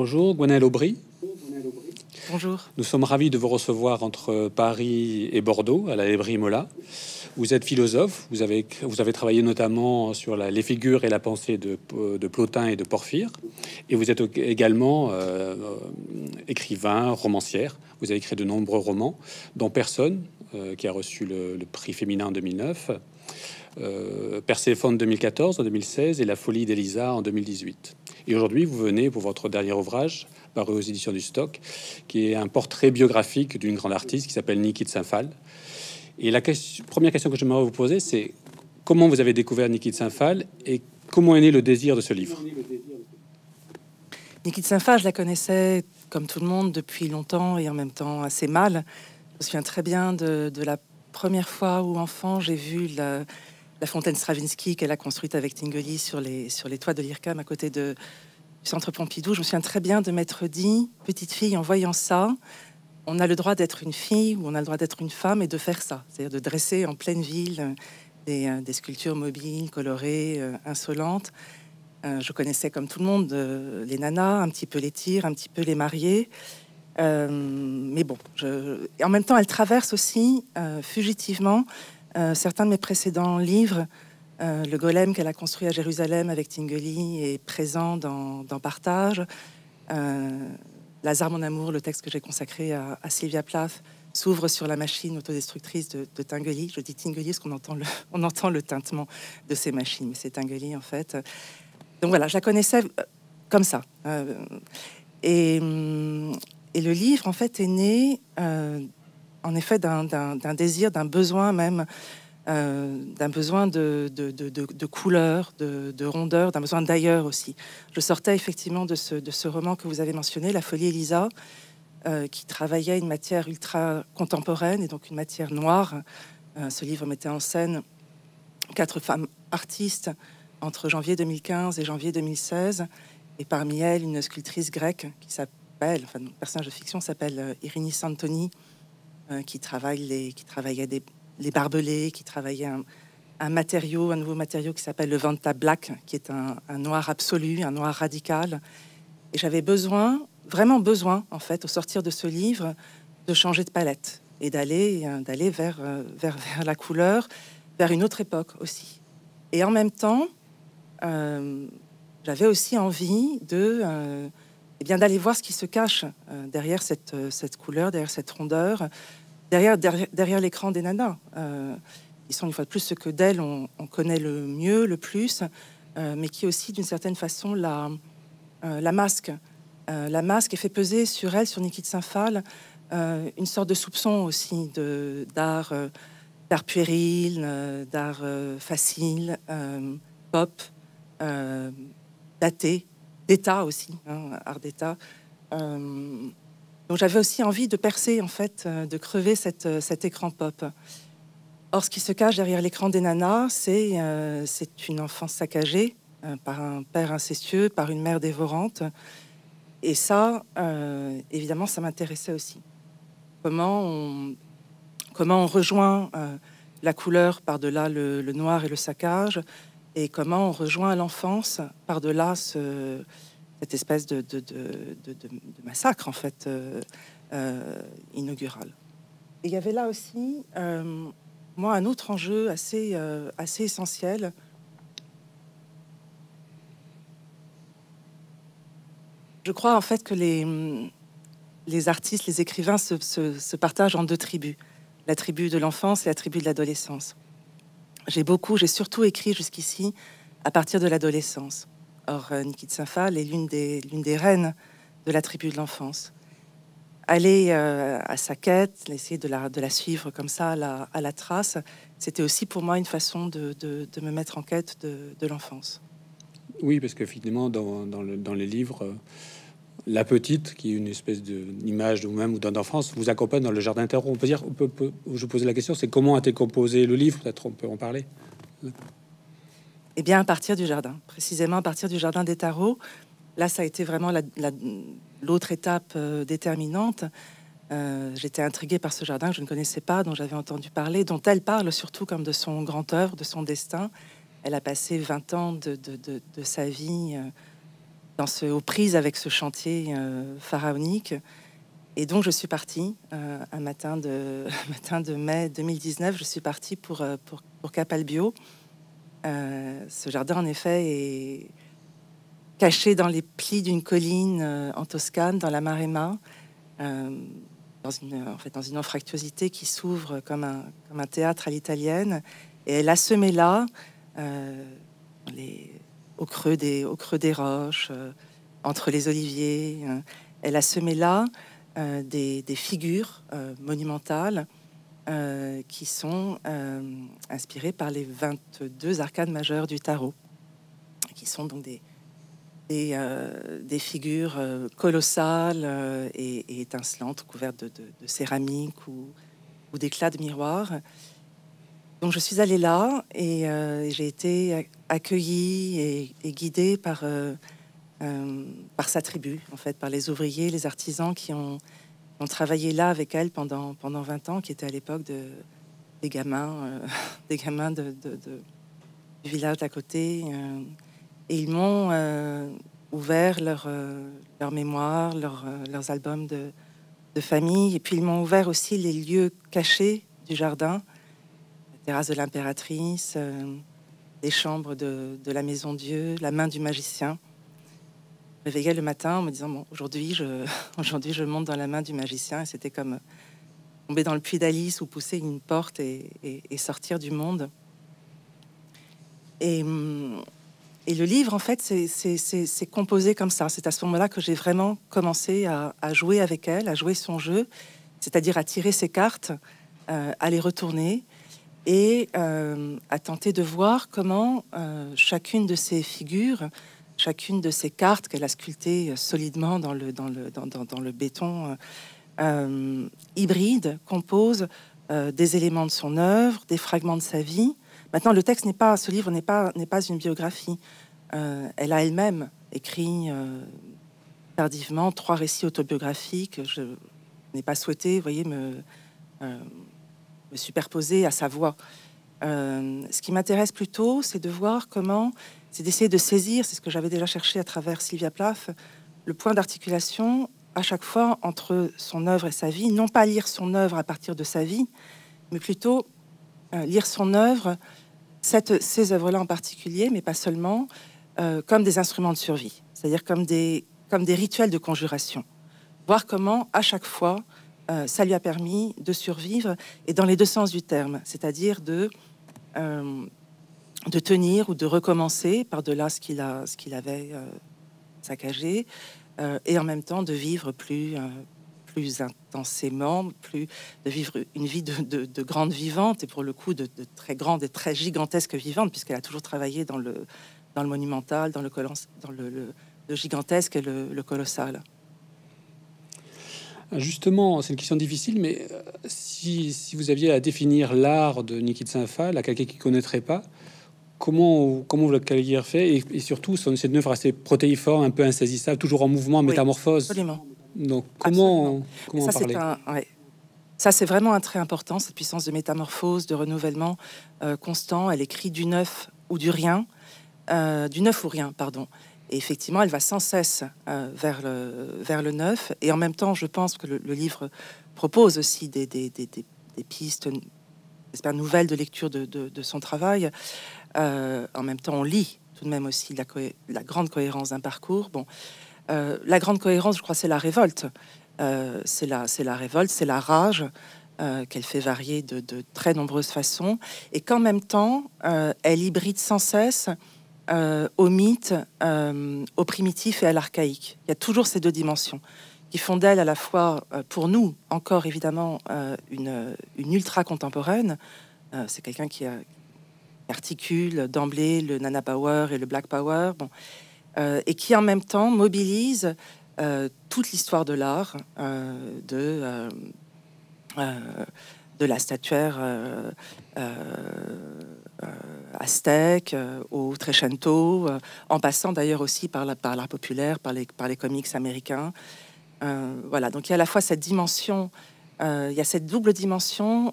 Bonjour, Gwenaëlle Aubry. Bonjour. Nous sommes ravis de vous recevoir entre Paris et Bordeaux, à la librairie Mola. Vous êtes philosophe, vous avez, travaillé notamment sur les figures et la pensée de, Plotin et de Porphyre, et vous êtes également euh, écrivain, romancière. Vous avez écrit de nombreux romans, dont Personne, euh, qui a reçu le, prix féminin en 2009, euh, en 2014, en 2016 et La folie d'Elisa en 2018. Et aujourd'hui, vous venez pour votre dernier ouvrage, paru aux éditions du Stock, qui est un portrait biographique d'une grande artiste qui s'appelle Niki de Saint-Phal. Et la première question que je j'aimerais vous poser, c'est comment vous avez découvert Niki de Saint-Phal et comment est né le désir de ce livre Niki de Saint-Phal, je la connaissais comme tout le monde depuis longtemps et en même temps assez mal. Je me souviens très bien de, la première fois où enfant j'ai vu la, fontaine Stravinsky qu'elle a construite avec Tingoli sur les, sur les toits de l'IRCAM à côté de, du Centre Pompidou. Je me souviens très bien de m'être dit, petite fille, en voyant ça, on a le droit d'être une fille ou on a le droit d'être une femme et de faire ça, c'est-à-dire de dresser en pleine ville euh, des, euh, des sculptures mobiles, colorées, euh, insolentes. je connaissais comme tout le monde les nanas, un petit peu les tirs, un petit peu les mariés. mais bon, je... et en même temps, elle traverse aussi fugitivement certains de mes précédents livres euh, le golem qu'elle a construit à Jérusalem avec Tingeli est présent dans, Partage. Euh, Lazare, mon amour, le texte que j'ai consacré à, Sylvia Plath, s'ouvre sur la machine autodestructrice de, de Tingeli. Je dis Tingeli parce qu'on entend, le, on entend le tintement de ces machines, mais c'est Tingeli en fait. Donc voilà, je la connaissais euh, comme ça. Hum, et, le livre, en fait, est né, en effet, d'un désir, d'un besoin même euh, d'un besoin de, de, de, de, couleur, de, rondeur, d'un besoin d'ailleurs aussi. Je sortais effectivement de ce, de ce roman que vous avez mentionné, La folie Elisa, euh, qui travaillait une matière ultra contemporaine et donc une matière noire. Euh, ce livre mettait en scène quatre femmes artistes entre janvier 2015 et janvier 2016, et parmi elles une sculptrice grecque qui s'appelle, enfin, personnage de fiction s'appelle Irini Santoni, qui travaille les, qui travaillait des les barbelés qui travaillaient un, matériau, un nouveau matériau qui s'appelle le Vanta Black, qui est un, noir absolu, un noir radical. Et j'avais besoin, vraiment besoin, en fait, au sortir de ce livre, de changer de palette et d'aller euh, d'aller vers, euh, vers, la couleur, vers une autre époque aussi. Et en même temps, euh, j'avais aussi envie de eh bien d'aller voir ce qui se cache derrière cette, cette couleur, derrière cette rondeur, derrière, l'écran des nanas. Euh, ils sont une fois de plus ce que d'elle on, connaît le mieux, le plus, euh, mais qui aussi d'une certaine façon la, masque. Euh, la masque et euh, fait peser sur elle, sur Niki de Saint-Phal, une sorte de soupçon aussi d'art, d'art puéril, d'art facile, pop, daté, d'état aussi, hein, art d'état. Donc j'avais aussi envie de percer, en fait, euh, de crever euh, cet écran pop. Or, ce qui se cache derrière l'écran des nanas, c'est euh, une enfance saccagée par un père incestueux, par une mère dévorante. Et ça, évidemment, ça m'intéressait aussi. Comment on, comment on rejoint la couleur par-delà le, le, noir et le saccage, et comment on rejoint l'enfance par-delà ce, cette espèce de, massacre en fait euh, euh, inaugural. il y avait là aussi, euh, moi, un autre enjeu assez, essentiel. Je crois en fait que les, artistes, les écrivains se partagent en deux tribus, la tribu de l'enfance et la tribu de l'adolescence. J'ai beaucoup, j'ai surtout écrit jusqu'ici à partir de l'adolescence. Or, Niki de saint est l'une des, l'une des reines de la tribu de l'enfance. Aller euh, à sa quête, essayer de la, suivre comme ça à la, à la trace, c'était aussi pour moi une façon de, me mettre en quête de, l'enfance. Oui, parce que finalement, dans, les livres, euh, la petite, qui est une espèce d'image de vous-même ou d'un d'enfance, vous accompagne dans le jardin terreau. On peut dire, on peut, je vous posais la question, c'est comment a été composé le livre Peut-être on peut en parler. Eh bien, à partir du jardin, précisément à partir du jardin des tarots. Là, ça a été vraiment l'autre étape euh, déterminante. Euh, j'étais intriguée par ce jardin que je ne connaissais pas, dont j'avais entendu parler, dont elle parle surtout comme de son grand œuvre, de son destin. Elle a passé 20 ans de, sa vie euh, dans ce, aux prises avec ce chantier pharaonique. Et donc, je suis partie un matin de, matin de mai 2019. Je suis partie pour, pour, pour Capalbio euh, ce jardin, en effet, est caché dans les plis d'une colline euh, en Toscane, dans la Maremma, euh, dans une, en fait, dans une anfractuosité qui s'ouvre comme un, théâtre à l'italienne. Et elle a semé là, au, creux des, creux des roches, entre les oliviers. Hein. elle a semé là des figures monumentales euh, qui sont euh, inspirés par les 22 arcades majeures du tarot, qui sont donc des, des, euh, des figures colossales et, étincelantes, couvertes de, céramique ou, ou d'éclats de miroir. Donc je suis allée là et j'ai été accueillie et, et guidée par, par sa tribu, en fait, par les ouvriers, les artisans qui ont on travaillait là avec elle pendant, pendant 20 ans, qui était à l'époque de, des gamins, euh, des gamins de, du village d'à côté. Euh. et ils m'ont euh, ouvert leur, leur mémoire, leurs albums de, famille. Et puis ils m'ont ouvert aussi les lieux cachés du jardin, la terrasse de l'impératrice, les chambres de, la maison Dieu, la main du magicien me réveillais le matin en me disant bon, aujourd'hui je, aujourd'hui je monte dans la main du magicien et c'était comme euh, tomber dans le puits d'Alice ou pousser une porte et, sortir du monde. Et, hum, et, le livre, en fait, c'est composé comme ça. C'est à ce moment-là que j'ai vraiment commencé à, jouer avec elle, à jouer son jeu, c'est-à-dire à tirer ses cartes, euh, à les retourner et euh, à tenter de voir comment chacune de ces figures chacune de ces cartes qu'elle a sculptées euh, solidement dans le, dans le, dans, le béton euh, euh, hybride compose des éléments de son œuvre, des fragments de sa vie. Maintenant, le texte n'est pas, ce livre n'est pas, n'est pas une biographie. elle a elle-même écrit tardivement trois récits autobiographiques. Je n'ai pas souhaité, voyez, me, me superposer à sa voix. Euh, ce qui m'intéresse plutôt, c'est de voir comment, c'est d'essayer de saisir, c'est ce que j'avais déjà cherché à travers Sylvia Plath, le point d'articulation à chaque fois entre son œuvre et sa vie, non pas lire son œuvre à partir de sa vie, mais plutôt euh, lire son œuvre, cette, ces œuvres-là en particulier, mais pas seulement, euh, comme des instruments de survie, c'est-à-dire comme des, comme des rituels de conjuration. Voir comment, à chaque fois, ça lui a permis de survivre, et dans les deux sens du terme, c'est-à-dire de euh, de tenir ou de recommencer par-delà ce qu'il a, ce qu'il avait euh, saccagé, euh, et en même temps de vivre plus, plus intensément, plus de vivre une vie de, grande vivante et pour le coup de, très grande et très gigantesque vivante, puisqu'elle a toujours travaillé dans le, dans le monumental, dans le, gigantesque et le colossal. Justement, c'est une question difficile, mais euh, si, vous aviez à définir l'art de Nikita Sinfal la quelqu'un qui ne connaîtrait pas, comment, vous le qualifieriez et, et, surtout, son cette neuf assez protéiforme, un peu insaisissable, toujours en mouvement, métamorphose. absolument. Donc, comment, comment ça, parler Ça, c'est vraiment un trait important, cette puissance de métamorphose, de renouvellement euh, constant. Elle écrit du neuf ou du rien, euh, du neuf ou rien, pardon effectivement, elle va sans cesse euh, vers, le, vers le neuf. Et en même temps, je pense que le, livre propose aussi des, pistes, j'espère, nouvelles de lecture de, son travail. Euh, en même temps, on lit tout de même aussi la, grande cohérence d'un parcours. Bon, euh, la grande cohérence, je crois, c'est la révolte. c'est la, la révolte, c'est la rage. qu'elle fait varier de, très nombreuses façons, et qu'en même temps, elle hybride sans cesse euh, au mythe, euh, au primitif et à l'archaïque. Il y a toujours ces deux dimensions qui font d'elle à la fois, euh, pour nous, encore évidemment, une, ultra contemporaine. c'est quelqu'un qui, articule d'emblée le Nana Power et le Black Power, et qui en même temps mobilise toute l'histoire de l'art, de, de la statuaire euh, Stek euh, au Trecento, euh, en passant d'ailleurs aussi par l'art par populaire, par les, par les comics américains. voilà, donc il y a à la fois cette dimension, il y a cette double dimension,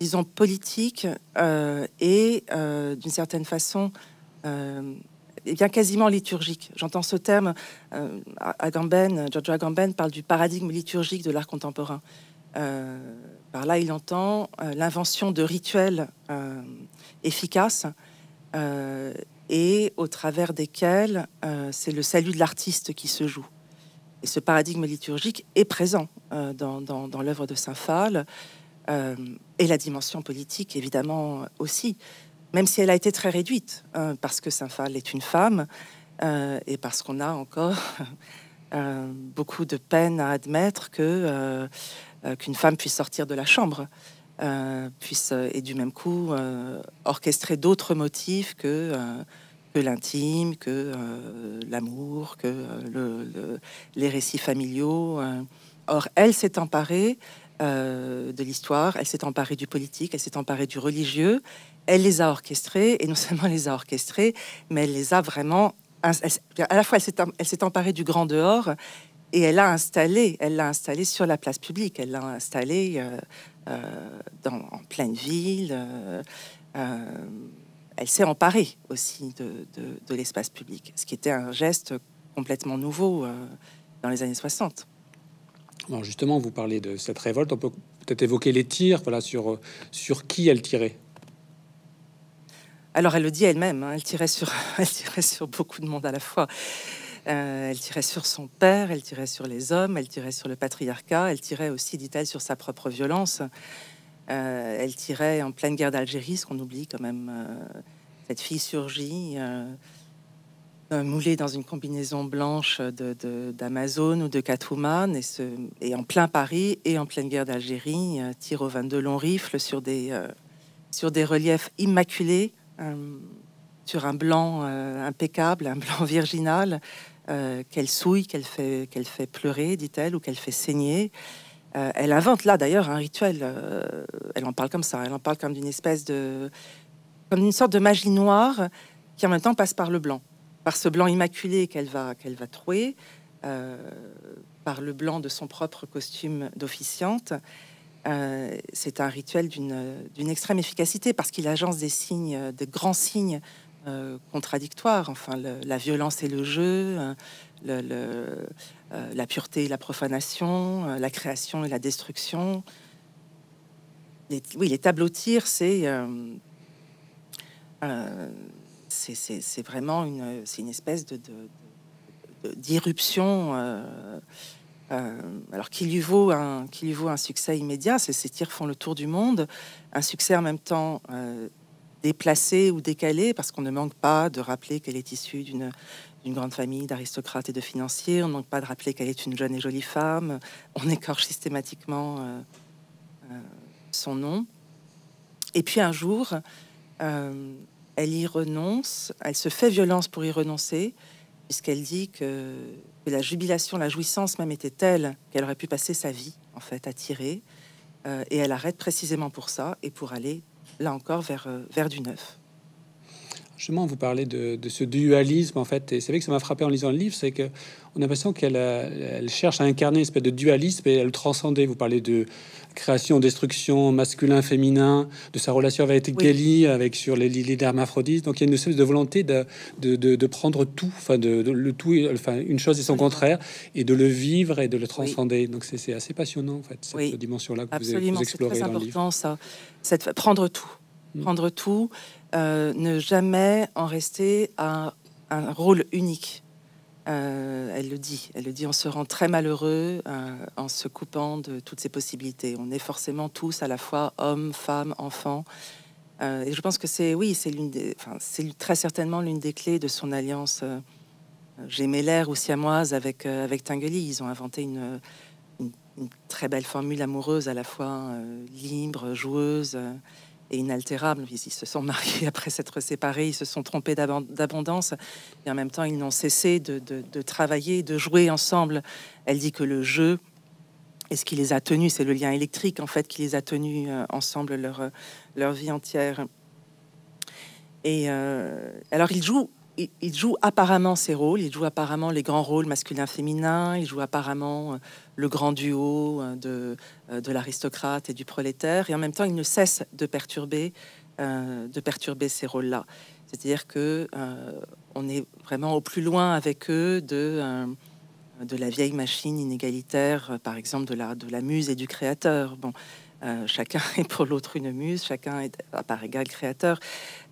disons, politique et d'une certaine façon et bien quasiment liturgique. J'entends ce terme. Euh, Agamben, Giorgio Agamben parle du paradigme liturgique de l'art contemporain. Par là, il entend euh, l'invention de rituels euh, efficaces euh, et au travers desquels c'est le salut de l'artiste qui se joue. Et ce paradigme liturgique est présent dans, l'œuvre de Saint Phal et la dimension politique, évidemment, aussi, même si elle a été très réduite, hein, parce que Saint Phal est une femme et parce qu'on a encore beaucoup de peine à admettre que euh, qu'une femme puisse sortir de la chambre, euh, puisse, euh, et du même coup, orchestrer d'autres motifs que l'intime, que l'amour, que les récits familiaux. Or, elle s'est emparée de l'histoire, elle s'est emparée du politique, elle s'est emparée du religieux, elle les a orchestrés, et non seulement les a orchestrés, mais elle les a vraiment... à la fois, elle s'est emparée du grand dehors, et elle l'a installé, elle l'a installé sur la place publique, elle l'a installé euh, euh, dans, en pleine ville. Euh, elle s'est emparée aussi de, l'espace public, ce qui était un geste complètement nouveau dans les années 60. Alors justement, vous parlez de cette révolte, on peut peut-être évoquer les tirs, voilà, sur, sur qui elle tirait. Alors elle le dit elle-même, hein. elle, tirait sur, elle tirait sur beaucoup de monde à la fois. Euh, elle tirait sur son père, elle tirait sur les hommes, elle tirait sur le patriarcat, elle tirait aussi, dit-elle, sur sa propre violence. Euh, elle tirait en pleine guerre d'Algérie, ce qu'on oublie quand même. Euh, cette fille surgit, moulée dans une combinaison blanche d'Amazone ou de Catwoman, et, en plein Paris et en pleine guerre d'Algérie, tire au 22 long rifle sur des, sur des reliefs immaculés sur un blanc impeccable, un blanc virginal, euh, qu'elle souille, qu'elle fait, qu'elle fait pleurer, dit-elle, ou qu'elle fait saigner. Euh, elle invente là d'ailleurs un rituel. Euh, elle en parle comme ça. Elle en parle comme d'une espèce de, comme d'une sorte de magie noire qui en même temps passe par le blanc, par ce blanc immaculé qu'elle va qu'elle va trouer, par le blanc de son propre costume d'officiante. c'est un rituel d'une extrême efficacité parce qu'il agence des signes, de grands signes euh, contradictoires. Enfin, la violence et le jeu, euh, le, euh, la pureté et la profanation, la création et la destruction. oui, les tableaux tirs, c'est c'est vraiment une, une espèce de, d'irruption. alors qui lui vaut un qui lui vaut un succès immédiat, ces tirs font le tour du monde, un succès en même temps déplacée ou décalée, parce qu'on ne manque pas de rappeler qu'elle est issue d'une grande famille d'aristocrates et de financiers. On ne manque pas de rappeler qu'elle est une jeune et jolie femme. On écorche systématiquement euh, euh, son nom. Et puis un jour, euh, elle y renonce, elle se fait violence pour y renoncer, puisqu'elle dit que, que, la jubilation, la jouissance même était telle qu'elle aurait pu passer sa vie, en fait, à tirer. et elle arrête précisément pour ça et pour aller là encore vers, euh, du neuf vous parlez de, ce dualisme, en fait. Et c'est vrai que ça m'a frappé en lisant le livre, c'est que on a l'impression qu'elle cherche à incarner une espèce de dualisme et elle le transcender. Vous parlez de création, destruction, masculin, féminin, de sa relation avec Kelly, avec sur les lilies d'Hermaphrodite. Donc il y a une espèce de volonté de, de, prendre tout, enfin de, le tout, enfin une chose et son contraire, et de le vivre et de le transcender. Donc c'est assez passionnant en fait cette dimension-là que vous, explorez dans le livre. Ça, cette, prendre tout, hmm. prendre tout, euh, ne jamais en rester à un rôle unique. Euh, elle le dit, elle le dit, on se rend très malheureux euh, en se coupant de toutes ces possibilités. On est forcément tous à la fois hommes, femmes, enfants. et je pense que c'est, oui, c'est l'une des, c'est très certainement l'une des clés de son alliance gémellaire ou siamoise avec, avec Tinguely. Ils ont inventé une, très belle formule amoureuse à la fois hein, libre, joueuse et inaltérables. Ils, se sont mariés après s'être séparés, ils se sont trompés d'abondance, et en même temps, ils n'ont cessé de, travailler, de jouer ensemble. Elle dit que le jeu est ce qui les a tenus, c'est le lien électrique en fait qui les a tenus euh, ensemble euh, leur, vie entière. Et euh, alors, ils jouent il, joue apparemment ses rôles, il joue apparemment les grands rôles masculins féminins il joue apparemment euh, le grand duo euh, de, euh, de l'aristocrate et du prolétaire, et en même temps, il ne cesse de perturber, de perturber ces rôles-là. C'est-à-dire que on est vraiment au plus loin avec eux de, de la vieille machine inégalitaire, par exemple de la, de la muse et du créateur. Euh, chacun est pour l'autre une muse, chacun est à part égale créateur.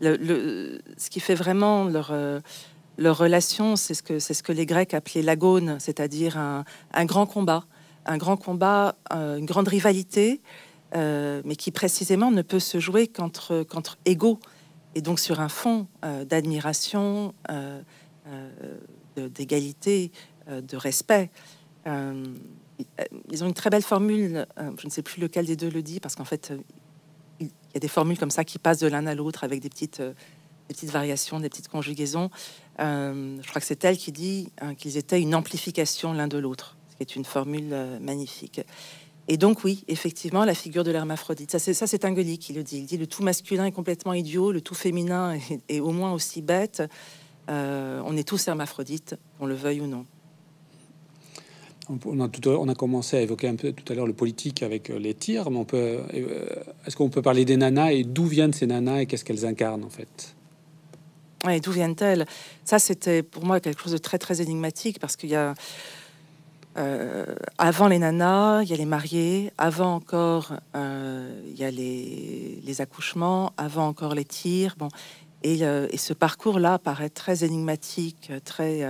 Le, ce qui fait vraiment leur, euh, leur relation, c'est ce, que, c'est ce que les Grecs appelaient l'agone, c'est-à-dire un, un, grand combat, un grand combat, euh, une grande rivalité, mais qui précisément ne peut se jouer qu'entre, qu'entre égaux, et donc sur un fond d'admiration, d'égalité, de respect. Euh, ils ont une très belle formule. Euh, je ne sais plus lequel des deux le dit, parce qu'en fait, euh, il y a des formules comme ça qui passent de l'un à l'autre avec des petites, petites variations, des petites conjugaisons. je crois que c'est elle qui dit hein, qu'ils étaient une amplification l'un de l'autre, ce qui est une formule magnifique. Et donc, oui, effectivement, la figure de l'hermaphrodite, ça c'est, ça c'est qui le dit. Il dit le tout masculin est complètement idiot, le tout féminin est, au moins aussi bête. on est tous hermaphrodites, qu'on le veuille ou non. On a, commencé à évoquer un peu tout à l'heure le politique avec euh, les tirs, mais on peut, euh, euh, est-ce qu'on peut parler des nanas et d'où viennent ces nanas et qu'est-ce qu'elles incarnent en fait Et d'où viennent-elles Ça, c'était pour moi quelque chose de très très énigmatique parce qu'il y a avant les nanas, il y a les mariés, avant encore il y a les, accouchements, avant encore les tirs. Bon, et, et ce parcours-là paraît très énigmatique, très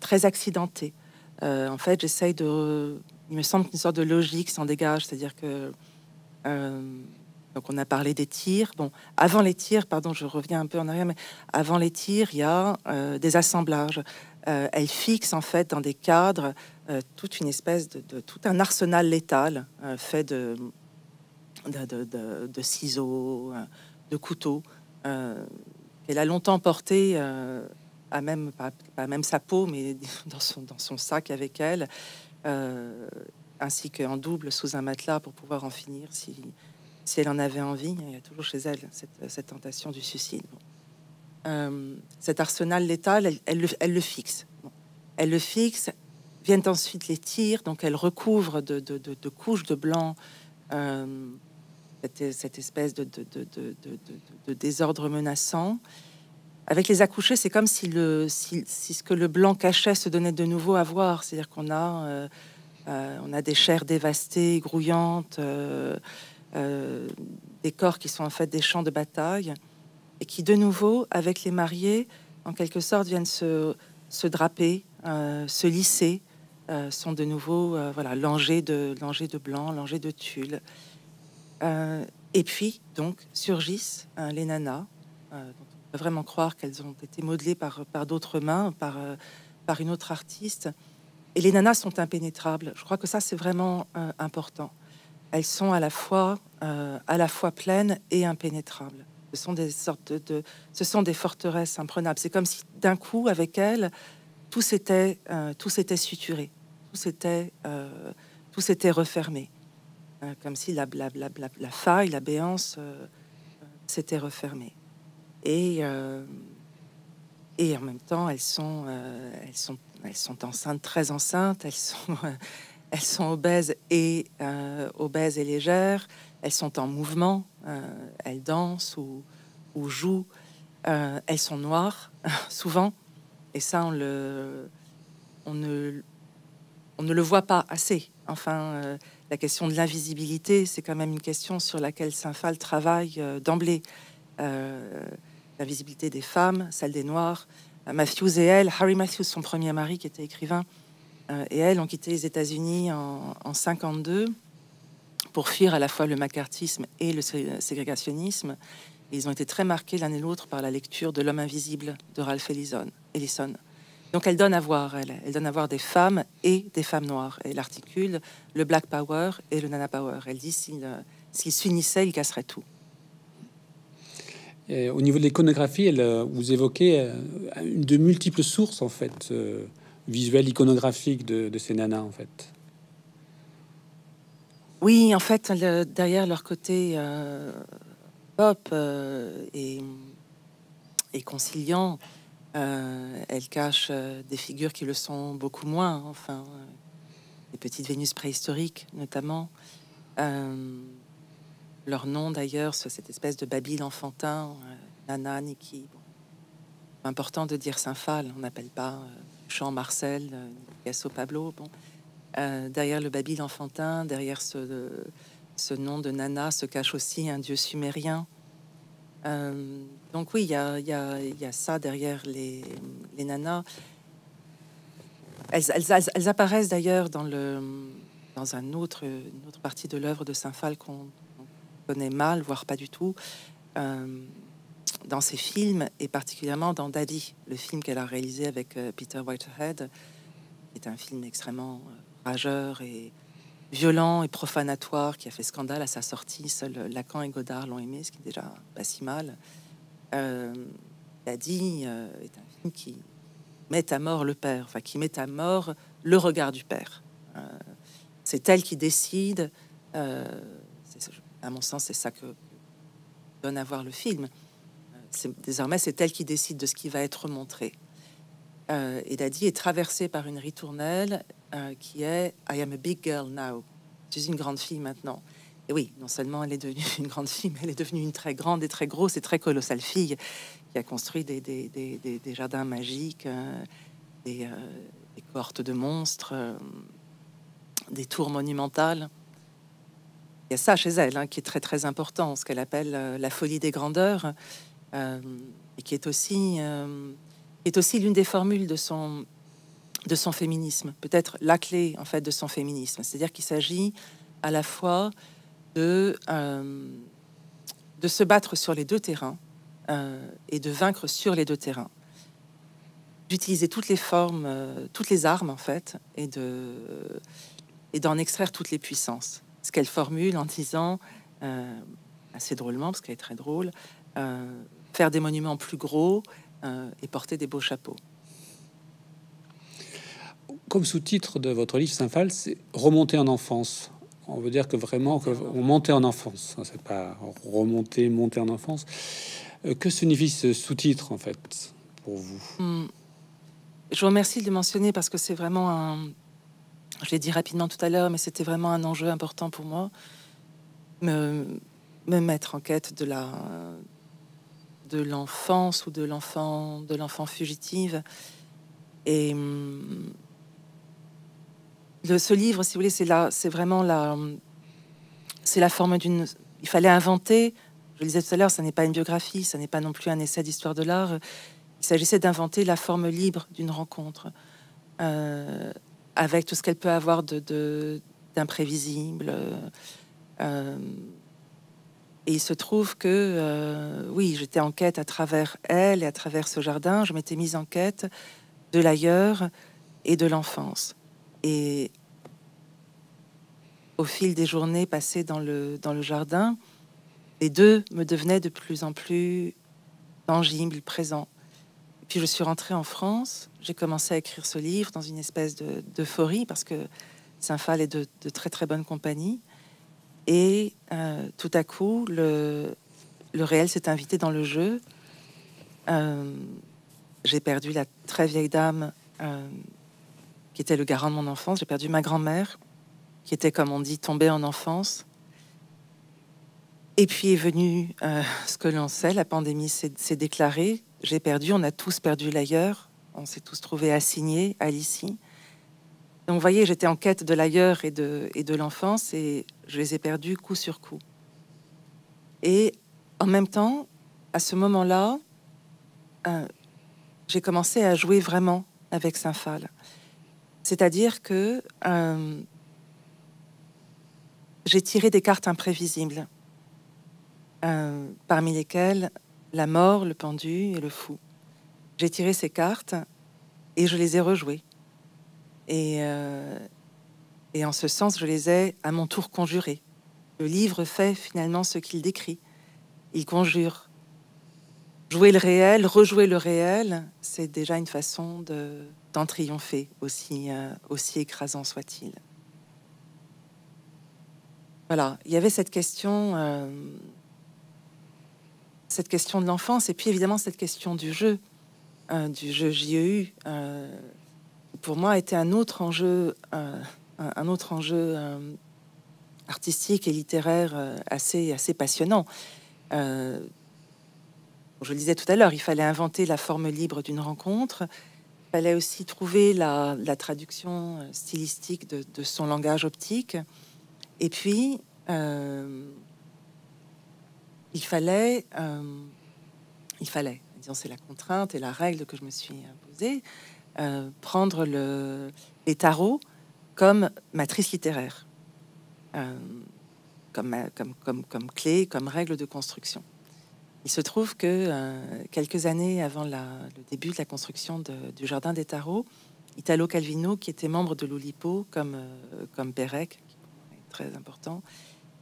très accidenté. Euh, en fait, j'essaye de. Il me semble qu'une sorte de logique s'en dégage, c'est-à-dire que. Euh, donc, on a parlé des tirs. Bon, avant les tirs, pardon, je reviens un peu en arrière, mais avant les tirs, il y a euh, des assemblages. Euh, elle fixe en fait dans des cadres euh, toute une espèce de, de, tout un arsenal létal fait de de, de, de, ciseaux, de couteaux, Elle a longtemps porté même, pas, même sa peau, mais dans son, dans son sac avec elle, euh, ainsi qu'en double sous un matelas pour pouvoir en finir si, si elle en avait envie. Il y a toujours chez elle cette, tentation du suicide. Euh, cet arsenal létal, elle, elle, le, fixe. Elle le fixe, viennent ensuite les tirs, donc elle recouvre de, de, couches de blanc euh, cette, cette, espèce de, désordre menaçant avec les accouchés, c'est comme si, le, si, ce que le blanc cachait se donnait de nouveau à voir. C'est-à-dire qu'on a, euh, euh, on a des chairs dévastées, grouillantes, euh, des corps qui sont en fait des champs de bataille, et qui de nouveau, avec les mariés, en quelque sorte, viennent se, draper, se lisser, sont de nouveau voilà langés de, de blanc, langés de tulle. et puis, donc, surgissent les nanas, vraiment croire qu'elles ont été modelées par, par d'autres mains, par, euh, par une autre artiste. Et les nanas sont impénétrables. Je crois que ça, c'est vraiment euh, important. Elles sont à la fois, euh, à la fois pleines et impénétrables. Ce sont des sortes de, ce sont des forteresses imprenables. C'est comme si d'un coup, avec elles, tout s'était, tout suturé, tout s'était, tout s'était refermé, comme si la, la, la, la faille, la béance s'était refermée. Et, euh, et en même temps, elles sont, euh, elles sont, elles sont enceintes, très enceintes, elles sont, elles sont obèses et euh, obèses et légères. Elles sont en mouvement, elles dansent ou, ou jouent. elles sont noires, souvent, et ça, on, le, on, ne, on ne le voit pas assez. Enfin, la question de l'invisibilité, c'est quand même une question sur laquelle Saint-Phal travaille d'emblée la visibilité des femmes, celle des Noirs. Euh, Matthews et elle, Harry Matthews, son premier mari qui était écrivain, euh, et elle ont quitté les États-Unis en, 1952 52 pour fuir à la fois le macartisme et le ségrégationnisme. ils ont été très marqués l'un et l'autre par la lecture de L'homme invisible de Ralph Ellison. Donc elle donne à voir, elle, elle donne à voir des femmes et des femmes noires. Elle articule le Black Power et le Nana Power. Elle dit s'ils euh, s'unissaient, ils casserait tout. Euh, au niveau de l'iconographie, euh, vous évoquez euh, de multiples sources en fait visuelles, iconographiques de, ces nanas en fait. Oui, en fait, derrière leur côté pop et, et, conciliant, euh, elles cachent des figures qui le sont beaucoup moins. Hein, enfin, les petites Vénus préhistoriques notamment leur nom d'ailleurs, cette espèce de babil enfantin, euh, Nana, Niki. Important de dire Saint-Phal, on n'appelle pas euh, Jean, Marcel, Picasso, euh, Pablo. Bon. derrière le babil enfantin, derrière ce, ce nom de Nana se cache aussi un dieu sumérien. donc oui, il y a, y a, ça derrière les, les nanas. Elles, elles, elles apparaissent d'ailleurs dans, le, dans un autre, une autre partie de l'œuvre de Saint-Phal qu'on connaît mal, voire pas du tout, euh, dans ses films, et particulièrement dans Daddy, le film qu'elle a réalisé avec euh, Peter Whitehead, qui est un film extrêmement euh, rageur et violent et profanatoire, qui a fait scandale à sa sortie. seul Lacan et Godard l'ont aimé, ce qui est déjà pas si mal. Daddy est un film qui met à mort le père, enfin qui met à mort le regard du père. c'est elle qui décide euh, à mon sens, c'est ça que donne à voir le film. Euh, désormais, c'est elle qui décide de ce qui va être montré. Euh, et Daddy est traversée par une ritournelle euh, qui est I am a big girl now. Je suis une grande fille maintenant. Et oui, non seulement elle est devenue une grande fille, mais elle est devenue une très grande et très grosse et très colossale fille qui a construit des, jardins magiques, des, cohortes de monstres, des tours monumentales. Il y a ça chez elle hein, qui est très très important, ce qu'elle appelle euh, la folie des grandeurs, euh, et qui est aussi, euh, est aussi l'une des formules de son, de son féminisme, peut-être la clé en fait de son féminisme. C'est-à-dire qu'il s'agit à la fois de, de se battre sur les deux terrains et de vaincre sur les deux terrains d'utiliser toutes les formes, toutes les armes en fait, et de et d'en extraire toutes les puissances ce qu'elle formule en disant, euh, assez drôlement, parce qu'elle est très drôle, euh, faire des monuments plus gros euh, et porter des beaux chapeaux. Comme sous-titre de votre livre Saint-Phal, c'est remonter en enfance. On veut dire que vraiment, que on montait en enfance. C'est pas remonter, monter en enfance. Que signifie ce sous-titre en fait pour vous hmm. Je vous remercie de le mentionner parce que c'est vraiment un je l'ai dit rapidement tout à l'heure, mais c'était vraiment un enjeu important pour moi. Me, mettre en quête de la de l'enfance ou de l'enfant de l'enfant fugitive et hum, ce livre si vous voulez c'est là c'est vraiment la c'est la forme d'une il fallait inventer je le disais tout à l'heure ça n'est pas une biographie ça n'est pas non plus un essai d'histoire de l'art il s'agissait d'inventer la forme libre d'une rencontre euh, avec tout ce qu'elle peut avoir d'imprévisible. Euh, euh, et il se trouve que, euh, oui, j'étais en quête à travers elle et à travers ce jardin. Je m'étais mise en quête de l'ailleurs et de l'enfance. Et au fil des journées passées dans le, dans le jardin, les deux me devenaient de plus en plus tangibles, présents. Puis je suis rentrée en France, j'ai commencé à écrire ce livre dans une espèce d'euphorie parce que Saint-Phal est de, de, très très bonne compagnie. Et euh, tout à coup, le, le réel s'est invité dans le jeu. Euh, j'ai perdu la très vieille dame euh, qui était le garant de mon enfance. J'ai perdu ma grand-mère qui était, comme on dit, tombée en enfance. Et puis est venu ce que l'on sait, la pandémie s'est déclarée, j'ai perdu, on a tous perdu l'ailleurs, on s'est tous trouvés assignés à l'ici. Donc, vous voyez, j'étais en quête de l'ailleurs et de, et de l'enfance et je les ai perdus coup sur coup. Et en même temps, à ce moment-là, euh, j'ai commencé à jouer vraiment avec Saint-Phal. C'est-à-dire que euh, j'ai tiré des cartes imprévisibles, euh, parmi lesquelles la mort, le pendu et le fou. J'ai tiré ces cartes et je les ai rejouées. Et, euh, et en ce sens, je les ai à mon tour conjurées. Le livre fait finalement ce qu'il décrit. Il conjure. Jouer le réel, rejouer le réel, c'est déjà une façon d'en triompher, aussi, euh, aussi écrasant soit-il. Voilà, il y avait cette question euh, cette question de l'enfance et puis évidemment cette question du jeu, euh, du jeu JEU, euh, pour moi était un autre enjeu, euh, un autre enjeu euh, artistique et littéraire assez, assez passionnant. je le disais tout à l'heure, il fallait inventer la forme libre d'une rencontre, il fallait aussi trouver la, traduction stylistique de, de, son langage optique, et puis il fallait, euh, il fallait, disons, c'est la contrainte et la règle que je me suis imposée, euh, prendre le, les tarots comme matrice littéraire, euh, comme, clé, comme règle de construction. Il se trouve que quelques années avant le début de la construction du Jardin des Tarots, Italo Calvino, qui était membre de l'Oulipo, comme, comme est très important,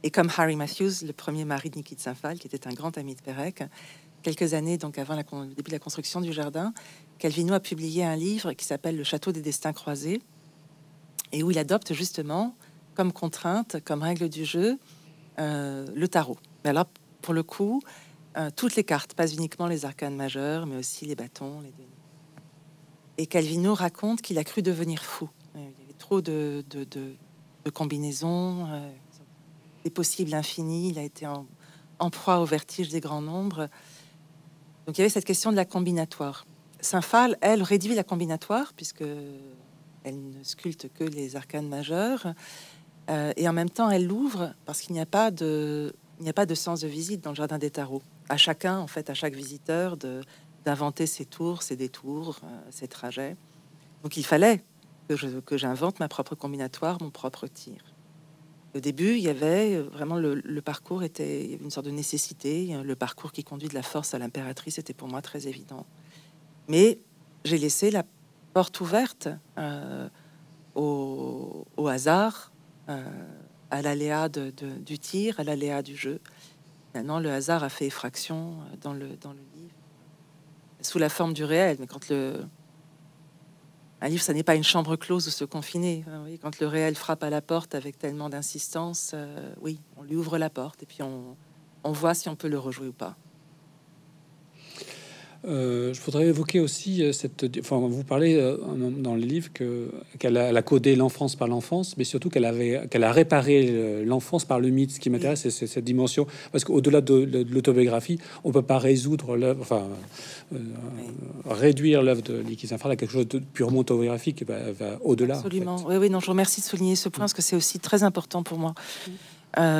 et comme Harry Matthews, le premier mari de Nikit Sinfal, qui était un grand ami de Pérec, quelques années donc avant le début de la construction du jardin, Calvino a publié un livre qui s'appelle Le château des destins croisés, et où il adopte justement comme contrainte, comme règle du jeu, euh, le tarot. Mais alors, pour le coup, euh, toutes les cartes, pas uniquement les arcanes majeures, mais aussi les bâtons, les deniers. Et Calvino raconte qu'il a cru devenir fou. Euh, il y avait trop de, combinaisons des possibles infinis. Il a été en, proie au vertige des grands nombres. Donc il y avait cette question de la combinatoire. Saint-Phal, elle, réduit la combinatoire, puisque elle ne sculpte que les arcanes majeures. Euh, et en même temps, elle l'ouvre parce qu'il n'y a pas de, sens de visite dans le jardin des tarots. À chacun, en fait, à chaque visiteur, d'inventer ses tours, ses détours, euh, ses trajets. Donc il fallait que j'invente ma propre combinatoire, mon propre tir. Au début, il y avait euh, vraiment le, parcours était une sorte de nécessité. Le parcours qui conduit de la force à l'impératrice était pour moi très évident. Mais j'ai laissé la porte ouverte euh, au, hasard, euh, à l'aléa de, du tir, à l'aléa du jeu. Maintenant, le hasard a fait effraction dans le, dans le livre, sous la forme du réel. Mais quand le, un livre, ça n'est pas une chambre close où se confiner. Quand le réel frappe à la porte avec tellement d'insistance, euh, oui, on lui ouvre la porte et puis on, on voit si on peut le rejouer ou pas. Euh, je voudrais évoquer aussi euh, cette. Enfin, vous parlez euh, dans le livre qu'elle a, codé l'enfance par l'enfance, mais surtout qu'elle avait qu'elle a réparé l'enfance par le mythe. Ce qui m'intéresse, c'est, cette dimension, parce qu'au-delà de, l'autobiographie, on peut pas résoudre l'œuvre, enfin réduire l'œuvre de Liki à quelque chose de purement autobiographique va au-delà. Absolument. Oui, oui. Non, je vous remercie de souligner ce point parce que c'est aussi très important pour moi.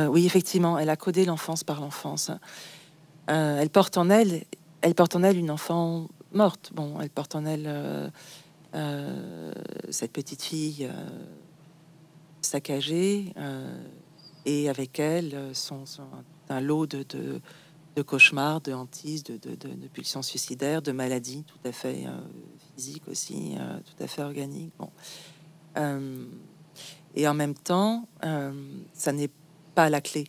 oui, effectivement, elle a codé l'enfance par l'enfance. elle porte en elle elle porte en elle une enfant morte. Bon, elle porte en elle euh, euh, cette petite fille euh, saccagée et avec elle son, un lot de, de, cauchemars, de hantises, de, pulsions suicidaires, de maladies tout à fait physiques aussi, tout à fait organiques. Bon. et en même temps, ça n'est pas la clé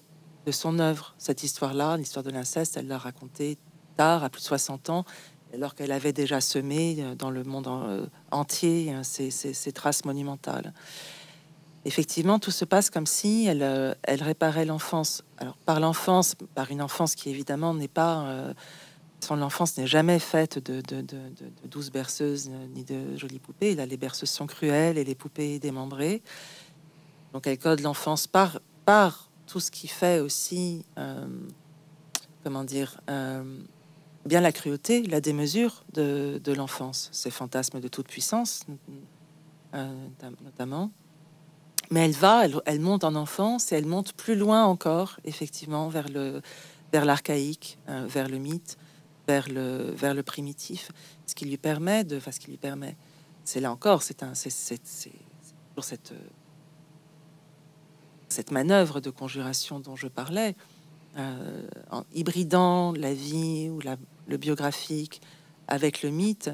de son œuvre. Cette histoire-là, l'histoire de l'inceste, elle l'a racontée tard, à plus de 60 ans, alors qu'elle avait déjà semé euh, dans le monde euh, entier hein, ces, traces monumentales. Effectivement, tout se passe comme si elle, euh, elle réparait l'enfance. Alors, par l'enfance, par une enfance qui évidemment n'est pas. son n'est jamais faite de, de, douces berceuses ni de jolies poupées. Là, les berceuses sont cruelles et les poupées démembrées. Donc, elle code l'enfance par, par tout ce qui fait aussi. comment dire bien la cruauté, la démesure de, de l'enfance, ces fantasmes de toute puissance, euh, notamment. Mais elle va, elle, monte en enfance et elle monte plus loin encore, effectivement, vers le vers l'archaïque, euh, vers le mythe, vers le vers le primitif, ce qui lui permet de, enfin, ce qui lui permet, c'est là encore, c'est un, c'est toujours cette cette manœuvre de conjuration dont je parlais, euh, en hybridant la vie ou la, le biographique, avec le mythe,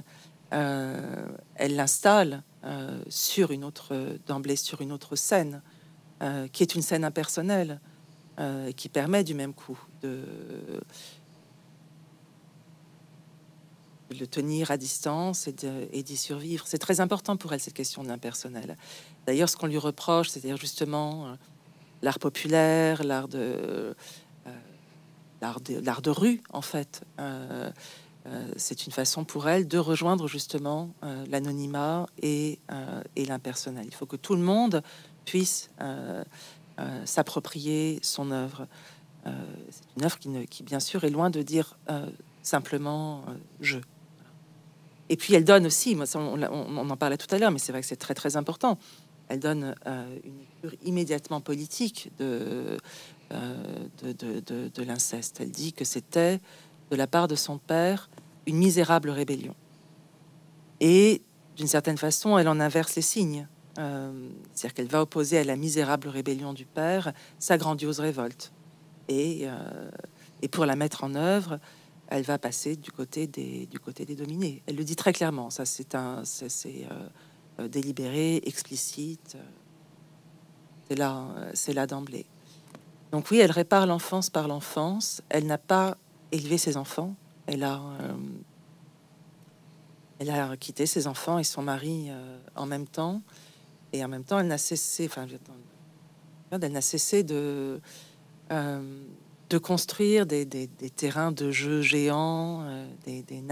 euh, elle l'installe euh, sur une autre d'emblée sur une autre scène euh, qui est une scène impersonnelle qui permet du même coup de le tenir à distance et d'y survivre. C'est très important pour elle cette question de l'impersonnel. D'ailleurs, ce qu'on lui reproche, c'est-à-dire justement l'art populaire, l'art de l'art de, de rue, en fait. Euh, euh, c'est une façon pour elle de rejoindre justement euh, l'anonymat et, et, l'impersonnel. Il faut que tout le monde puisse s'approprier son œuvre. c'est une œuvre qui, qui, bien sûr, est loin de dire simplement je. Et puis elle donne aussi, moi, on, en parlait tout à l'heure, mais c'est vrai que c'est très très important. Elle donne une immédiatement politique de, euh, de, l'inceste. Elle dit que c'était de la part de son père une misérable rébellion. Et d'une certaine façon, elle en inverse les signes. Euh, c'est-à-dire qu'elle va opposer à la misérable rébellion du père sa grandiose révolte. Et, euh, pour la mettre en œuvre, elle va passer du côté des, dominés. Elle le dit très clairement, ça c'est délibéré, explicite. C'est là, là d'emblée. Donc oui, elle répare l'enfance par l'enfance. Elle n'a pas élevé ses enfants. Elle a, euh, elle a quitté ses enfants et son mari euh, en même temps. Et en même temps, elle n'a cessé, enfin, elle n'a cessé de, euh, de construire des, des, des, terrains de jeux géants, des, des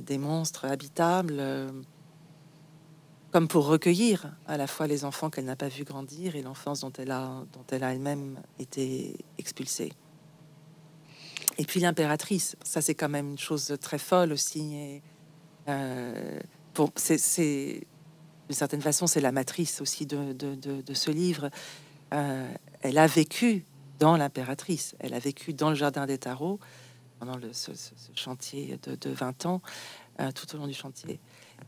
des monstres habitables pour recueillir à la fois les enfants qu'elle n'a pas vu grandir et l'enfance dont elle a, dont elle a elle-même été expulsée. Et puis l'impératrice, ça c'est quand même une chose très folle aussi. Et, euh, c'est d'une certaine façon, c'est la matrice aussi de, ce livre. Euh, elle a vécu dans l'impératrice, elle a vécu dans le jardin des tarots pendant le, ce, chantier de, 20 ans, euh, tout au long du chantier.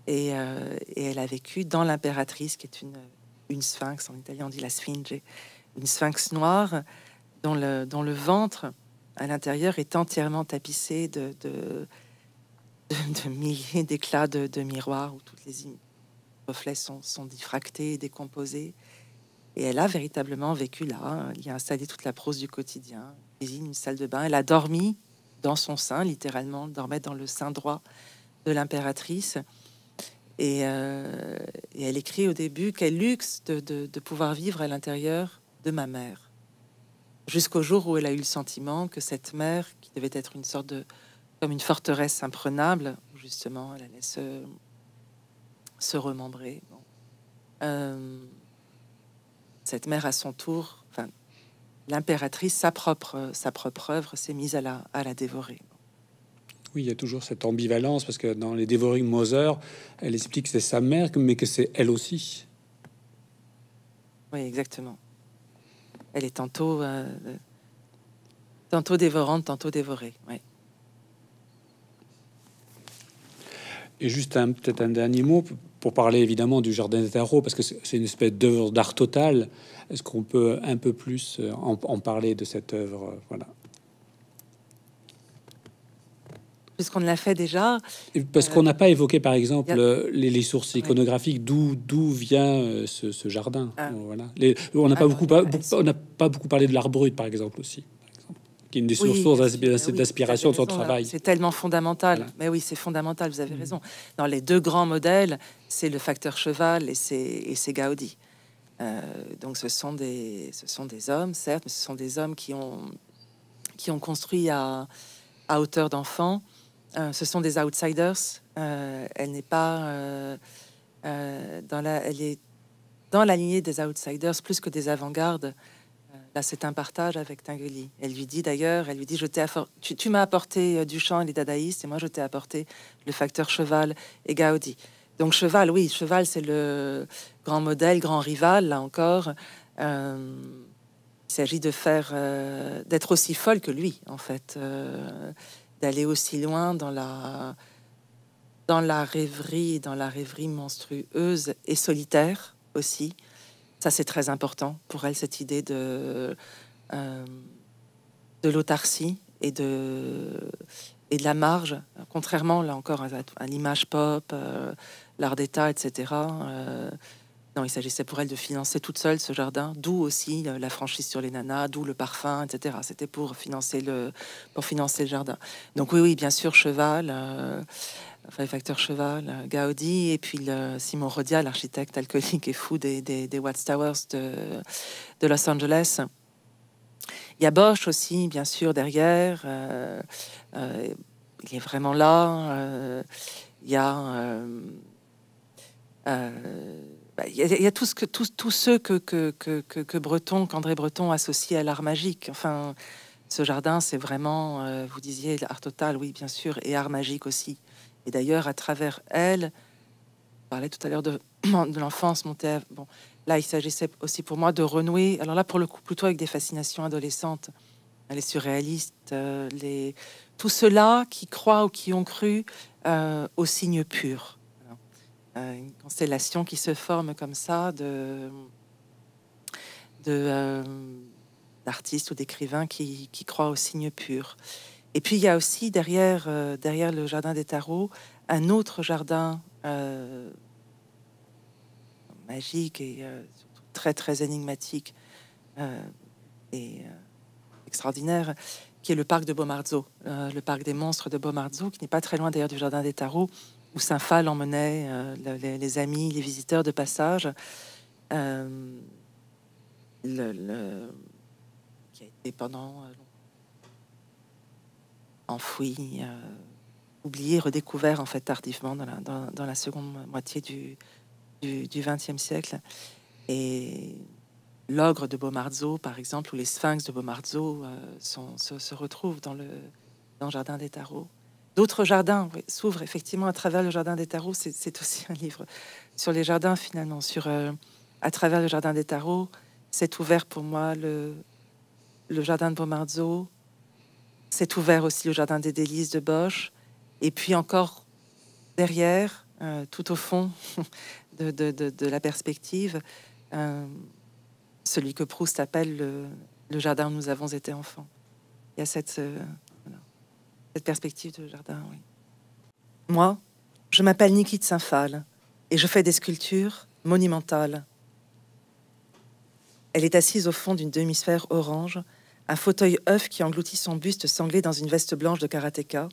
Euh, et, elle a vécu dans l'impératrice, qui est une, une sphinx, en italien on dit la sphinx une sphinx noire dont le, le ventre à l'intérieur est entièrement tapissé de, de, milliers d'éclats de, miroirs où tous les reflets sont, sont diffractés et décomposés. Et elle a véritablement vécu là. Il hein. y a installé toute la prose du quotidien, une salle de bain. Elle a dormi dans son sein, littéralement, dormait dans le sein droit de l'impératrice. Euh, et, elle écrit au début Quel luxe de, pouvoir vivre à l'intérieur de ma mère. Jusqu'au jour où elle a eu le sentiment que cette mère, qui devait être une sorte de. comme une forteresse imprenable, justement, elle allait se, se remembrer. Euh, cette mère, à son tour, enfin, l'impératrice, sa propre, sa propre œuvre, s'est mise à à la dévorer. Oui, il y a toujours cette ambivalence, parce que dans les Devouring Mother, elle explique que c'est sa mère, mais que c'est elle aussi. Oui, exactement. Elle est tantôt, euh, tantôt dévorante, tantôt dévorée. Et juste peut-être un dernier mot pour parler évidemment du jardin des tarots, parce que c'est une espèce d'œuvre d'art total. Est-ce qu'on peut un peu plus euh, en, en parler de cette œuvre euh, Voilà. puisqu'on l'a fait déjà. Parce qu'on n'a pas évoqué, par exemple, les, sources iconographiques, d'où vient euh, ce, jardin. Ah. Voilà. on n'a pas, euh, beaucoup, on n'a pas beaucoup parlé de l'arbre brut, par exemple, aussi qui est une des sources d'aspiration de son hein. travail. C'est tellement fondamental. Mais oui, c'est fondamental, vous avez mm. raison. Dans les deux grands modèles, c'est le facteur cheval et c'est Gaudi. Euh, donc ce sont, des, ce sont des hommes, certes, mais ce sont des hommes qui ont, qui ont construit à, à hauteur d'enfant euh, ce sont des outsiders. Euh, elle n'est pas euh, dans la, elle est dans la lignée des outsiders plus que des avant-gardes. Là, c'est un partage avec Tinguely. Elle lui dit d'ailleurs, elle lui dit, je t'ai tu, m'as apporté Duchamp et les dadaïstes, et moi je t'ai apporté le facteur Cheval et Gaudi. Donc Cheval, oui, Cheval, c'est le grand modèle, grand rival, là encore. il s'agit de faire, d'être aussi folle que lui, en fait d'aller aussi loin dans la, dans la rêverie, dans la rêverie monstrueuse et solitaire aussi. Ça, c'est très important pour elle, cette idée de, euh, de l'autarcie et de, et de la marge, contrairement là encore à, l'image pop, euh, l'art d'État, etc. Non, il s'agissait pour elle de financer toute seule ce jardin, d'où aussi euh, la franchise sur les nanas, d'où le parfum, etc. C'était pour financer le pour financer le jardin. Donc oui, oui, bien sûr, cheval. Euh, facteur cheval, euh, Gaudi, et puis Simon Rodia, l'architecte alcoolique et fou des, des, Watts Towers de, de, Los Angeles. Il y a Bosch aussi, bien sûr, derrière. il est vraiment là. il y a bah, il y, a, tous ceux que Breton, qu'André Breton associe à l'art magique. Enfin, ce jardin, c'est vraiment, euh, vous disiez, l'art total, oui, bien sûr, et art magique aussi. Et d'ailleurs, à travers elle, je parlais tout à l'heure de, l'enfance, mon Bon, là, il s'agissait aussi pour moi de renouer. Alors là, pour le coup, plutôt avec des fascinations adolescentes, les surréalistes, tous euh, les tous ceux-là qui croient ou qui ont cru euh, aux signes purs euh, une constellation qui se forme comme ça de euh, d'artistes ou d'écrivains qui, croient au signe pur. Et puis il y a aussi derrière, euh, derrière le jardin des tarots un autre jardin magique et très très énigmatique et extraordinaire, qui est le parc de Bomarzo, le parc des monstres de Bomarzo, qui n'est pas très loin d'ailleurs du jardin des tarots, où Saint-Phal emmenait euh, les, amis, les visiteurs de passage. Euh, qui a été pendant euh, enfoui, oublié, redécouvert en fait tardivement dans la, seconde moitié du, XXe siècle. Et l'ogre de Bomarzo, par exemple, ou les sphinx de Bomarzo se, retrouvent dans le jardin des tarots. D'autres jardins s'ouvrent effectivement à travers le jardin des tarots. C'est aussi un livre sur les jardins finalement, sur euh, à travers le jardin des tarots. C'est ouvert pour moi le, jardin de Bomarzo. C'est ouvert aussi le jardin des délices de Bosch. Et puis encore derrière, euh, tout au fond de, la perspective, euh, celui que Proust appelle le, le jardin où nous avons été enfants. Il y a cette, cette perspective de jardin, oui. Moi, je m'appelle Nikit Saint-Phal et je fais des sculptures monumentales. Elle est assise au fond d'une demi-sphère orange, un fauteuil œuf qui engloutit son buste sanglé dans une veste blanche de karatéka.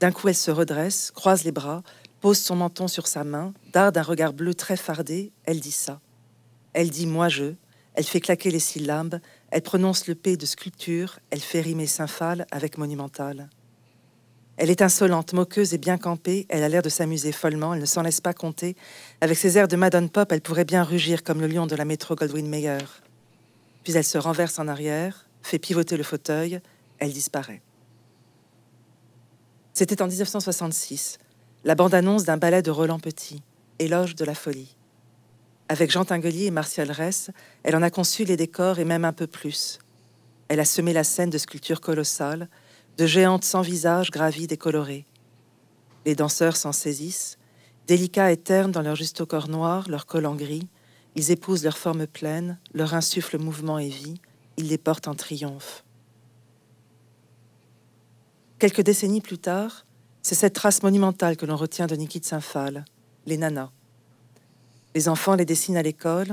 D'un coup, elle se redresse, croise les bras, pose son menton sur sa main, darde un regard bleu très fardé, elle dit ça. Elle dit moi je, elle fait claquer les syllabes, elle prononce le P de sculpture, elle fait rimer Saint-Phal avec monumental. Elle est insolente, moqueuse et bien campée, elle a l'air de s'amuser follement, elle ne s'en laisse pas compter. Avec ses airs de Madone Pop, elle pourrait bien rugir comme le lion de la métro Goldwyn Mayer. Puis elle se renverse en arrière, fait pivoter le fauteuil, elle disparaît. C'était en 1966, la bande-annonce d'un ballet de Roland Petit, Éloge de la folie. Avec Jean Tinguely et Martial Ress, elle en a conçu les décors et même un peu plus. Elle a semé la scène de sculptures colossales, de géantes sans visage gravides et colorées. Les danseurs s'en saisissent, délicats et ternes dans leur juste corps noir, leur col en gris, ils épousent leur forme pleine, leur insuffle mouvement et vie, ils les portent en triomphe. Quelques décennies plus tard, c'est cette trace monumentale que l'on retient de Nikita saint les nanas. Les enfants les dessinent à l'école,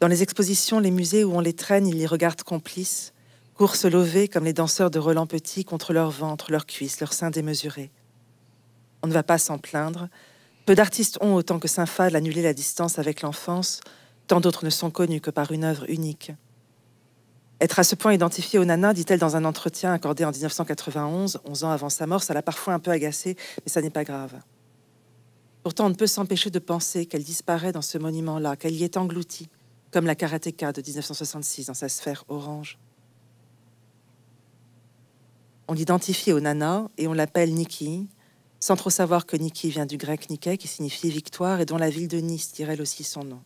dans les expositions, les musées où on les traîne, ils les regardent complices, Courses se comme les danseurs de Roland Petit contre leur ventre, leurs cuisses, leurs seins démesurés. On ne va pas s'en plaindre. Peu d'artistes ont, autant que saint de annulé la distance avec l'enfance. Tant d'autres ne sont connus que par une œuvre unique. Être à ce point identifié au Nana, dit-elle dans un entretien accordé en 1991, 11 ans avant sa mort, ça l'a parfois un peu agacée, mais ça n'est pas grave. Pourtant, on ne peut s'empêcher de penser qu'elle disparaît dans ce monument-là, qu'elle y est engloutie, comme la karatéka de 1966 dans sa sphère orange on l'identifie au Nana et on l'appelle Niki, sans trop savoir que Niki vient du grec Niké, qui signifie victoire et dont la ville de Nice tire elle aussi son nom.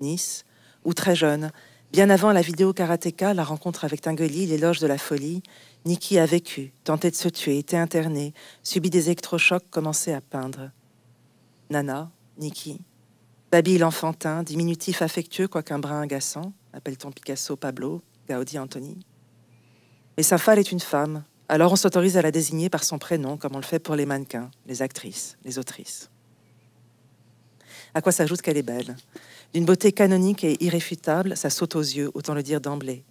Nice, ou très jeune, bien avant la vidéo karatéka, la rencontre avec Tinguely, l'éloge de la folie, Niki a vécu, tenté de se tuer, été interné, subi des électrochocs, commencé à peindre. Nana, Niki, Baby l'enfantin, diminutif affectueux, quoiqu'un brin agaçant, appelle-t-on Picasso Pablo, Gaudi Anthony. Mais sa femme est une femme, alors on s'autorise à la désigner par son prénom, comme on le fait pour les mannequins, les actrices, les autrices. À quoi s'ajoute qu'elle est belle. D'une beauté canonique et irréfutable, ça saute aux yeux, autant le dire d'emblée.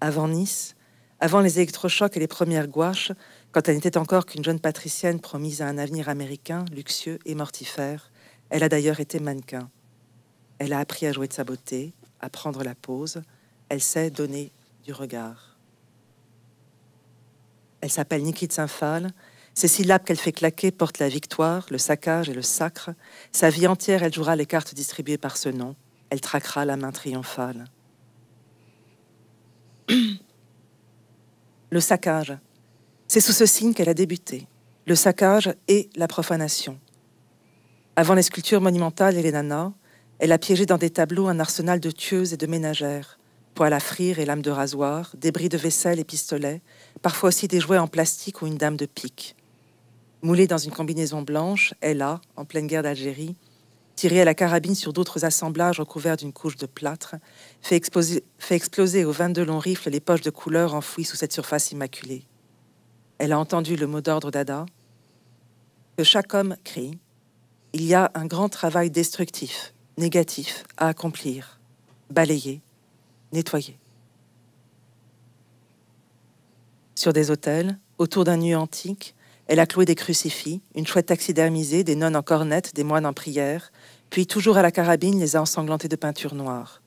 Avant Nice, avant les électrochocs et les premières gouaches, quand elle n'était encore qu'une jeune patricienne promise à un avenir américain, luxueux et mortifère, elle a d'ailleurs été mannequin. Elle a appris à jouer de sa beauté, à prendre la pose, elle sait donner du regard. Elle s'appelle Nikita saint Ces syllabes qu'elle fait claquer portent la victoire, le saccage et le sacre. Sa vie entière, elle jouera les cartes distribuées par ce nom. Elle traquera la main triomphale. le saccage. C'est sous ce signe qu'elle a débuté. Le saccage et la profanation. Avant les sculptures monumentales et les nanas, elle a piégé dans des tableaux un arsenal de tueuses et de ménagères poêle à frire et lames de rasoir, débris de vaisselle et pistolets, parfois aussi des jouets en plastique ou une dame de pique. Moulée dans une combinaison blanche, elle a, en pleine guerre d'Algérie, tiré à la carabine sur d'autres assemblages recouverts d'une couche de plâtre, fait, fait exploser aux 22 longs rifles les poches de couleurs enfouies sous cette surface immaculée. Elle a entendu le mot d'ordre d'Ada, que chaque homme crie. Il y a un grand travail destructif, négatif, à accomplir, balayer, nettoyée. Sur des autels, autour d'un nu antique, elle a cloué des crucifix, une chouette taxidermisée, des nonnes en cornette, des moines en prière, puis toujours à la carabine les a ensanglantés de peinture noire.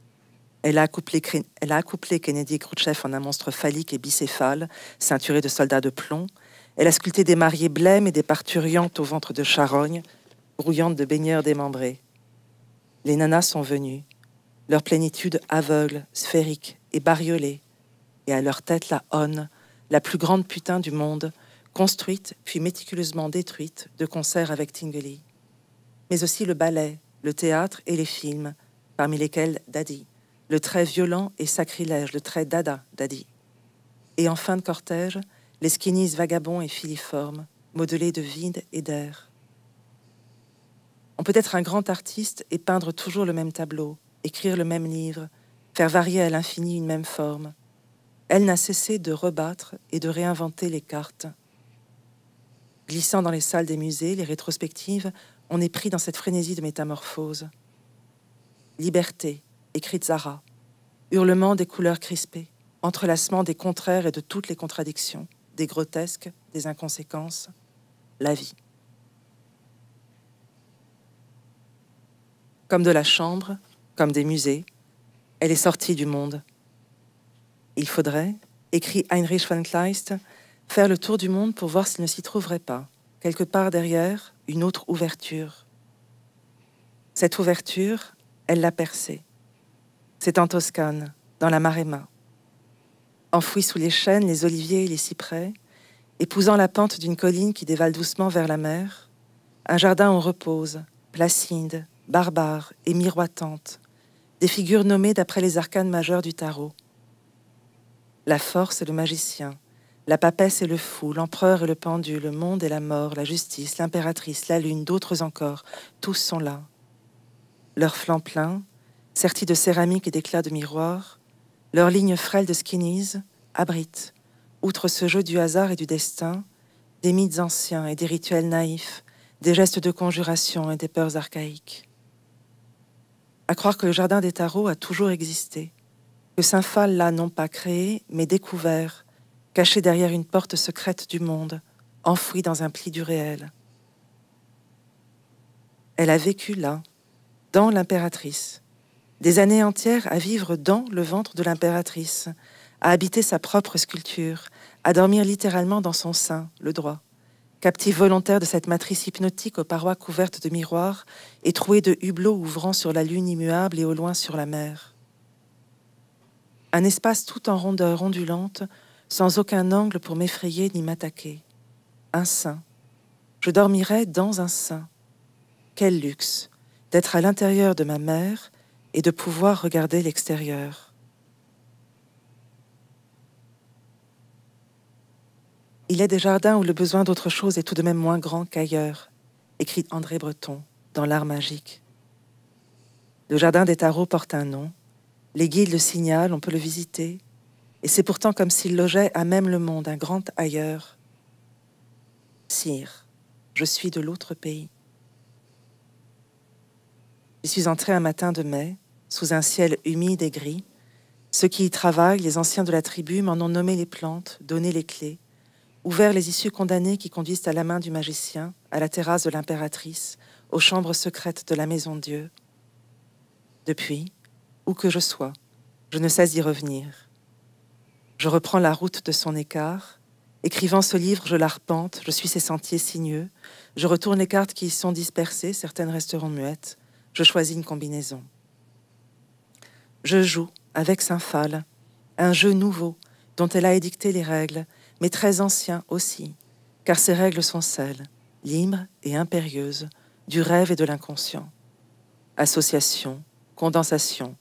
Elle a, accouplé, elle a Kennedy Khrouchtchev en un monstre phallique et bicéphale, ceinturé de soldats de plomb. Elle a sculpté des mariées blêmes et des parturiantes au ventre de charogne, grouillantes de baigneurs démembrés. Les nanas sont venues, leur plénitude aveugle, sphérique et bariolée, et à leur tête la Honne, la plus grande putain du monde, construite puis méticuleusement détruite de concert avec Tingley. Mais aussi le ballet, le théâtre et les films, parmi lesquels Daddy, le trait violent et sacrilège, le trait dada Daddy. Et en fin de cortège, les skinnies vagabonds et filiformes, modelés de vide et d'air. On peut être un grand artiste et peindre toujours le même tableau, écrire le même livre, faire varier à l'infini une même forme. Elle n'a cessé de rebattre et de réinventer les cartes. Glissant dans les salles des musées, les rétrospectives, on est pris dans cette frénésie de métamorphose. Liberté, écrit Zara, hurlement des couleurs crispées, entrelacement des contraires et de toutes les contradictions, des grotesques, des inconséquences, la vie. Comme de la chambre, comme des musées, elle est sortie du monde. Il faudrait, écrit Heinrich von Kleist, faire le tour du monde pour voir s'il ne s'y trouverait pas, quelque part derrière, une autre ouverture. Cette ouverture, elle l'a percée. C'est en Toscane, dans la Maréma. Enfouie sous les chênes, les oliviers et les cyprès, épousant la pente d'une colline qui dévale doucement vers la mer, un jardin en repose, placide, barbare et miroitante, des figures nommées d'après les arcanes majeurs du tarot. La force et le magicien, la papesse et le fou, l'empereur et le pendu, le monde et la mort, la justice, l'impératrice, la lune, d'autres encore, tous sont là. Leurs flancs pleins, sertis de céramique et d'éclats de miroir, leurs lignes frêles de skinnies abritent, outre ce jeu du hasard et du destin, des mythes anciens et des rituels naïfs, des gestes de conjuration et des peurs archaïques à croire que le jardin des tarots a toujours existé, que Saint Phal l'a non pas créé, mais découvert, caché derrière une porte secrète du monde, enfoui dans un pli du réel. Elle a vécu là, dans l'impératrice, des années entières à vivre dans le ventre de l'impératrice, à habiter sa propre sculpture, à dormir littéralement dans son sein, le droit. Captive volontaire de cette matrice hypnotique aux parois couvertes de miroirs et trouées de hublots ouvrant sur la lune immuable et au loin sur la mer. Un espace tout en rondeur ondulante, sans aucun angle pour m'effrayer ni m'attaquer. Un sein. Je dormirais dans un sein. Quel luxe d'être à l'intérieur de ma mère et de pouvoir regarder l'extérieur. Il est des jardins où le besoin d'autre chose est tout de même moins grand qu'ailleurs, écrit André Breton dans L'Art magique. Le jardin des tarots porte un nom, les guides le signalent, on peut le visiter, et c'est pourtant comme s'il logeait à même le monde, un grand ailleurs. Sire, je suis de l'autre pays. Je suis entré un matin de mai, sous un ciel humide et gris. Ceux qui y travaillent, les anciens de la tribu, m'en ont nommé les plantes, donné les clés ouvert les issues condamnées qui conduisent à la main du magicien, à la terrasse de l'impératrice, aux chambres secrètes de la maison Dieu. Depuis, où que je sois, je ne cesse d'y revenir. Je reprends la route de son écart. Écrivant ce livre, je l'arpente, je suis ses sentiers sinueux. Je retourne les cartes qui y sont dispersées, certaines resteront muettes. Je choisis une combinaison. Je joue, avec Saint Phal, un jeu nouveau dont elle a édicté les règles mais très ancien aussi, car ces règles sont celles, libres et impérieuses, du rêve et de l'inconscient. Association, condensation,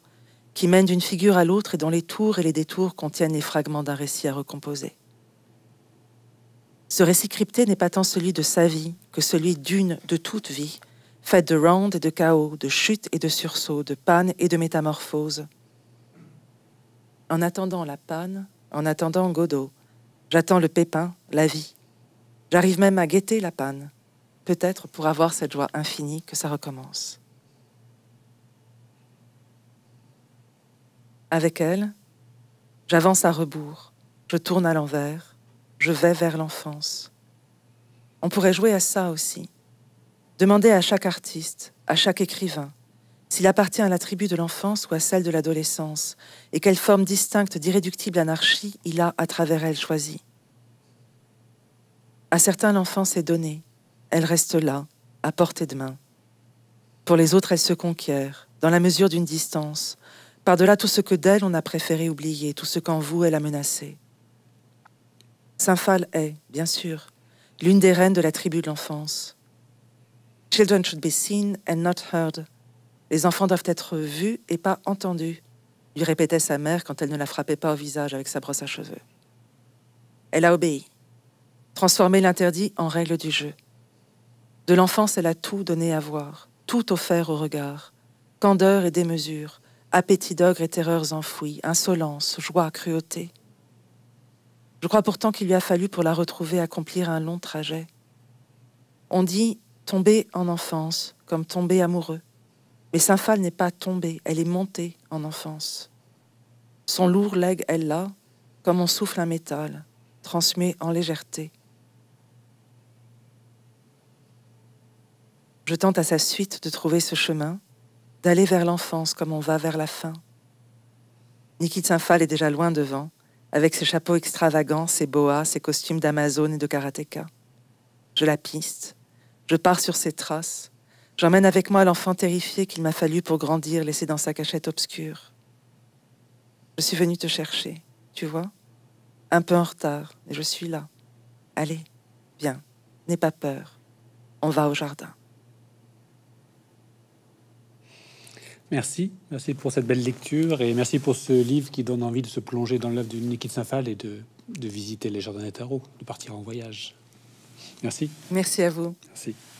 qui mène d'une figure à l'autre et dont les tours et les détours contiennent les fragments d'un récit à recomposer. Ce récit crypté n'est pas tant celui de sa vie que celui d'une de toute vie, faite de rounds et de chaos, de chutes et de sursauts, de pannes et de métamorphoses. En attendant la panne, en attendant Godot, J'attends le pépin, la vie. J'arrive même à guetter la panne, peut-être pour avoir cette joie infinie que ça recommence. Avec elle, j'avance à rebours, je tourne à l'envers, je vais vers l'enfance. On pourrait jouer à ça aussi. Demander à chaque artiste, à chaque écrivain, s'il appartient à la tribu de l'enfance ou à celle de l'adolescence, et quelle forme distincte d'irréductible anarchie il a à travers elle choisie. À certains, l'enfance est donnée, elle reste là, à portée de main. Pour les autres, elle se conquiert, dans la mesure d'une distance, par-delà tout ce que d'elle on a préféré oublier, tout ce qu'en vous elle a menacé. Saint-Phal est, bien sûr, l'une des reines de la tribu de l'enfance. Children should be seen and not heard, les enfants doivent être vus et pas entendus, lui répétait sa mère quand elle ne la frappait pas au visage avec sa brosse à cheveux. Elle a obéi, transformé l'interdit en règle du jeu. De l'enfance, elle a tout donné à voir, tout offert au regard, candeur et démesure, appétit d'ogre et terreurs enfouies, insolence, joie, cruauté. Je crois pourtant qu'il lui a fallu pour la retrouver accomplir un long trajet. On dit tomber en enfance comme tomber amoureux. Mais Phal n'est pas tombée, elle est montée en enfance. Son lourd legs elle l'a, comme on souffle un métal, transmet en légèreté. Je tente à sa suite de trouver ce chemin, d'aller vers l'enfance comme on va vers la fin. saint phal est déjà loin devant, avec ses chapeaux extravagants, ses boas, ses costumes d'Amazon et de karatéka. Je la piste, je pars sur ses traces, J'emmène avec moi l'enfant terrifié qu'il m'a fallu pour grandir, laissé dans sa cachette obscure. Je suis venu te chercher, tu vois Un peu en retard, mais je suis là. Allez, viens, n'aie pas peur. On va au jardin. Merci, merci pour cette belle lecture et merci pour ce livre qui donne envie de se plonger dans l'œuvre de Nikit Saint-Phal et de, de, visiter les jardins des tarots, de partir en voyage. Merci. Merci à vous. Merci.